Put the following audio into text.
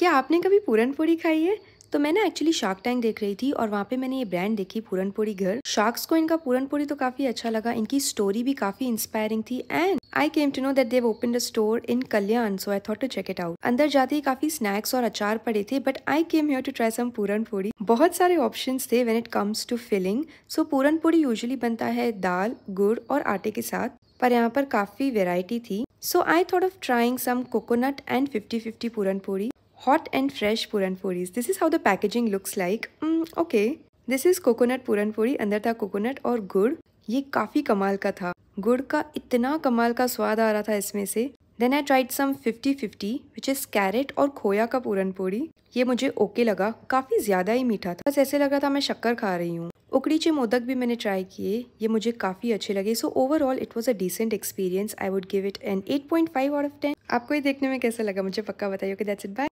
क्या आपने कभी पूरन पूरी खाई है तो मैं ना एक्चुअली शार्क टैंक देख रही थी और वहाँ पे मैंने ये ब्रांड देखी पूरनपोड़ी घर शार्क्स को इनका पूरनपोड़ी तो काफी अच्छा लगा इनकी स्टोरी भी काफी इंस्पायरिंग थी and I came to know that they've open the store in Kalyan so I thought to check it out अंदर जाते ही काफी स्नैक्स और अचार पड़े थे but I came here to try some puranpoli बहुत सारे ऑप्शन थे when it comes to filling so puranpoli usually बनता है दाल गुड़ और आटे के साथ पर यहाँ पर काफी वेराइटी थी so I thought of trying some coconut and fifty fifty puranpoli hot and fresh puranporis. This is how the packaging looks like. Mm, okay. This is coconut puranpuri अंदर था कोकोनट और गुड़ ये काफ़ी कमाल का था गुड़ का इतना कमाल का स्वाद आ रहा था इसमें से then I tried some fifty fifty which is carrot और खोया का पूरी ये मुझे ओके लगा काफ़ी ज़्यादा ही मीठा था बस ऐसे लग रहा था मैं शक्कर खा रही हूँ उकड़ीचे मोदक भी मैंने ट्राई किए ये मुझे काफ़ी अच्छे लगे so overall it was a decent experience I would give it an eight point five out of ten आपको ये देखने में कैसा लगा मुझे पक्का बताइए